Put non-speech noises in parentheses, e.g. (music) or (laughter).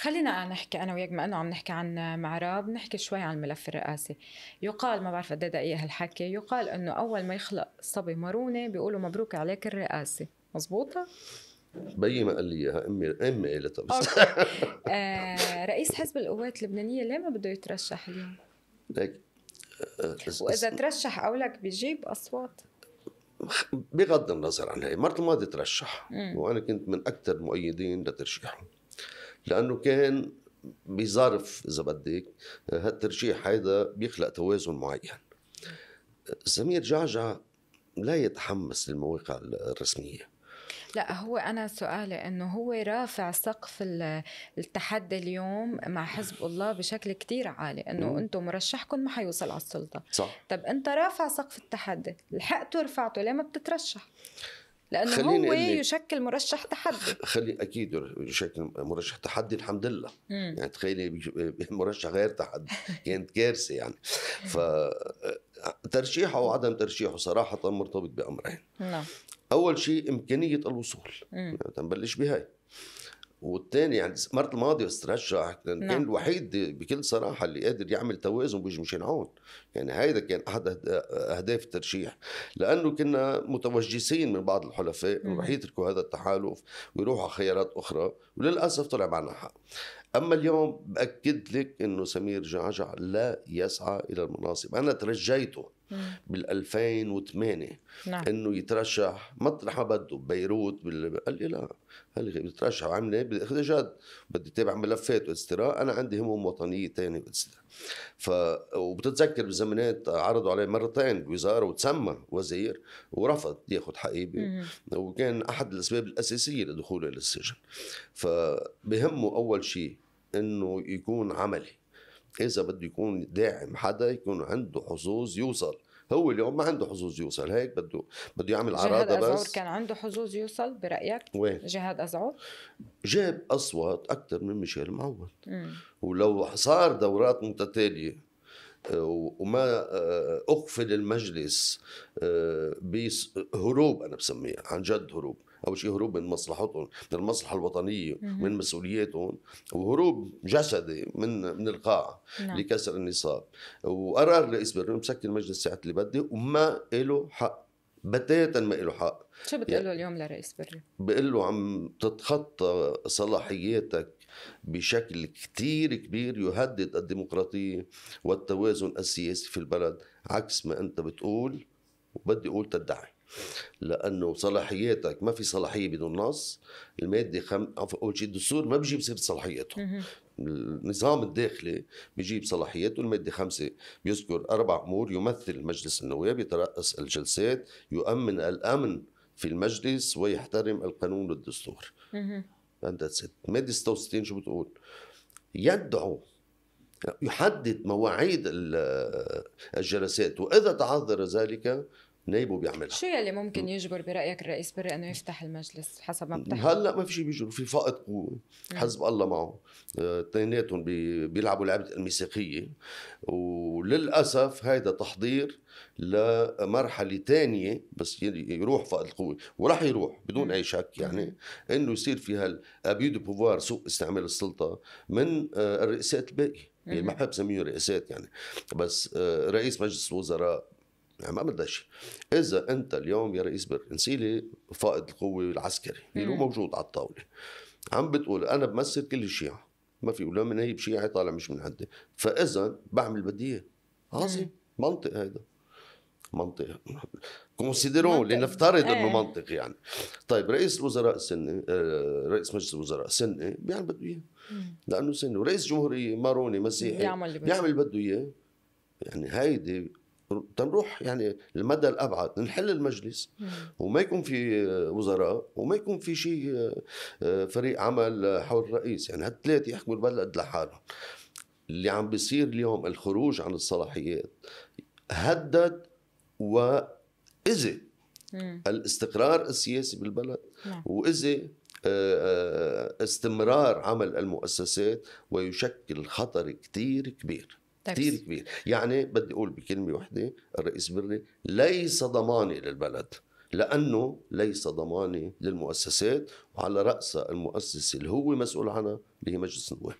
خلينا نحكي انا وياك ما انه عم نحكي عن معراب نحكي شوي عن الملف الرئاسي يقال ما بعرف قد إيه دقيقه هالحكي يقال انه اول ما يخلق صبي مرونه بيقولوا مبروك عليك الرئاسه مزبوطة بيي ما قال لي اياها امي امي قالتها بس (laughs) آه رئيس حزب القوات اللبنانيه ليه ما بده يترشح اليوم؟ ليك آه، واذا ترشح قولك بيجيب اصوات بغض النظر عن هي مرة الماضية ترشح وانا كنت من اكثر المؤيدين لترشيحه لانه كان بظرف اذا بدك هالترشيح هيدا بيخلق توازن معين سمير جعجع لا يتحمس للمواقع الرسميه لا هو انا سؤالي انه هو رافع سقف التحدي اليوم مع حزب الله بشكل كتير عالي انه انتم مرشحكم ما حيوصل على السلطه صح طب انت رافع سقف التحدي لحقته رفعته ليه ما بتترشح لانه هو هو يشكل مرشح تحدي خلي اكيد يشكل مرشح تحدي الحمد لله مم. يعني تخيلي مرشح غير تحدي (laughs) كانت كارثه يعني ف ترشيحه وعدم ترشيحه صراحه مرتبط بامرين نعم اول شيء امكانيه الوصول يعني نبلش بهاي تنبلش والثاني يعني المره الماضي استرشح كان نعم. الوحيد بكل صراحة اللي قادر يعمل توازن مشين عون يعني هيدا كان أحد أهداف الترشيح لأنه كنا متوجسين من بعض الحلفاء أنه رح يتركوا هذا التحالف ويروحوا على خيارات أخرى وللأسف طلع معنا حق أما اليوم بأكد لك أنه سمير جعجع لا يسعى إلى المناصب أنا ترجيته بال 2008 نعم. انه يترشح مطرح ما بده ببيروت بال... قال لي لا قال لي يترشح وعمل ايه بدي جد بدي تابع ملفات واستراء انا عندي هموم وطنيه ثانيه واستراء ف وبتتذكر بالزمانات عرضوا عليه مرتين وزاره وتسمى وزير ورفض ياخذ حقيبه وكان احد الاسباب الاساسيه لدخوله للسجن فبهمه اول شيء انه يكون عملي اذا بده يكون داعم حدا يكون عنده حظوظ يوصل هو اليوم ما عنده حظوظ يوصل هيك بده بده يعمل عراضه بس جهاد أزعور كان عنده حظوظ يوصل برايك وين؟ جهاد أزعور جاب اصوات اكثر من ميشيل معوض ولو صار دورات متتاليه آه، وما آه، اقفل المجلس آه، بهروب انا بسميها عن جد هروب اول شيء هروب من مصلحتهم من المصلحه الوطنيه ومن مسؤولياتهم وهروب جسدي من من القاع نعم. لكسر النصاب وقرار رئيس برلين مسكر المجلس ساعه اللي بدي وما له حق بتاتا ما له حق شو بتقول يعني له يعني اليوم لرئيس برلين؟ بقول له عم تتخطى صلاحياتك بشكل كتير كبير يهدد الديمقراطية والتوازن السياسي في البلد عكس ما أنت بتقول وبدي أقول تدعي لانه صلاحياتك ما في صلاحيه بدون نص الماده خم... اول شيء الدستور ما بجيب سيره صلاحياته النظام الداخلي بجيب صلاحياته الماده خمسة بيذكر اربع امور يمثل مجلس النواب يترأس الجلسات يؤمن الامن في المجلس ويحترم القانون والدستور ماده 66 شو بتقول يدعو يحدد مواعيد الجلسات واذا تعذر ذلك نايبه بيعملها شو يلي ممكن يجبر برايك الرئيس بري انه يفتح المجلس حسب ما بتحكي هلا ما في شيء بيجبر في فائض قوه حزب الله معه آه، اثنيناتهم بي... بيلعبوا لعبه الميثاقيه وللاسف هيدا تحضير لمرحله ثانيه بس يروح فائض القوه وراح يروح بدون اي شك يعني انه يصير في هالابيو دو بوفوار سوء استعمال السلطه من آه، الرئاسات الباقيه يعني ما بحب سميه رئاسات يعني بس آه، رئيس مجلس الوزراء يعني ما بدها شيء اذا انت اليوم يا رئيس برنسيلي فائض القوه العسكري اللي هو موجود على الطاوله عم بتقول انا بمثل كل الشيعة ما في ولا من هي بشيعة طالع مش من عندي فاذا بعمل بدي عظيم منطق هيدا منطق كونسيديرون لنفترض انه إيه. منطق يعني طيب رئيس الوزراء السني آه، رئيس مجلس الوزراء سني بيعمل بده اياه لانه سني ورئيس جمهوريه ماروني مسيحي بيعمل اللي بده اياه يعني هيدي تنروح يعني المدى الابعد نحل المجلس وما يكون في وزراء وما يكون في شيء آه، فريق عمل حول الرئيس يعني هالثلاثه يحكموا البلد لحالهم اللي عم بيصير اليوم الخروج عن الصلاحيات هدد واذي الاستقرار السياسي بالبلد نعم. واذي آه، آه، استمرار عمل المؤسسات ويشكل خطر كتير كبير كثير كبير يعني بدي أقول بكلمة واحدة الرئيس بري ليس ضماني للبلد لأنه ليس ضماني للمؤسسات وعلى رأسها المؤسسة اللي هو مسؤول عنها اللي هي مجلس النواب